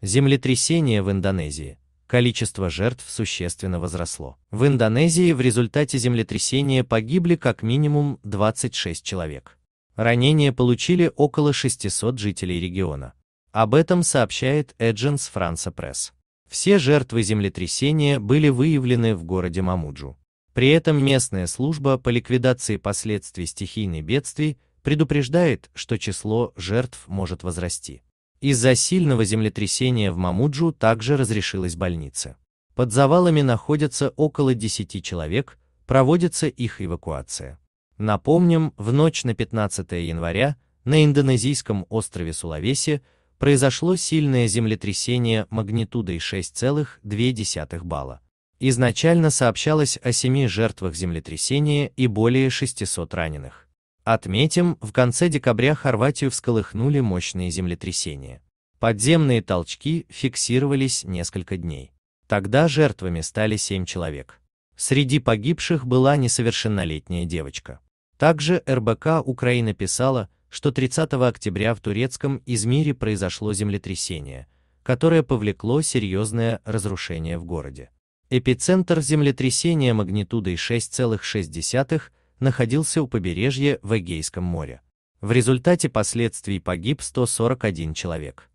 Землетрясение в Индонезии. Количество жертв существенно возросло. В Индонезии в результате землетрясения погибли как минимум 26 человек. Ранения получили около 600 жителей региона. Об этом сообщает Эдженс France Press. Все жертвы землетрясения были выявлены в городе Мамуджу. При этом местная служба по ликвидации последствий стихийных бедствий предупреждает, что число жертв может возрасти. Из-за сильного землетрясения в Мамуджу также разрешилась больница. Под завалами находятся около 10 человек, проводится их эвакуация. Напомним, в ночь на 15 января на индонезийском острове Сулавеси произошло сильное землетрясение магнитудой 6,2 балла. Изначально сообщалось о семи жертвах землетрясения и более 600 раненых. Отметим, в конце декабря Хорватию всколыхнули мощные землетрясения. Подземные толчки фиксировались несколько дней. Тогда жертвами стали семь человек. Среди погибших была несовершеннолетняя девочка. Также РБК Украина писала, что 30 октября в турецком Измире произошло землетрясение, которое повлекло серьезное разрушение в городе. Эпицентр землетрясения магнитудой 6,6 находился у побережья в Эгейском море. В результате последствий погиб 141 человек.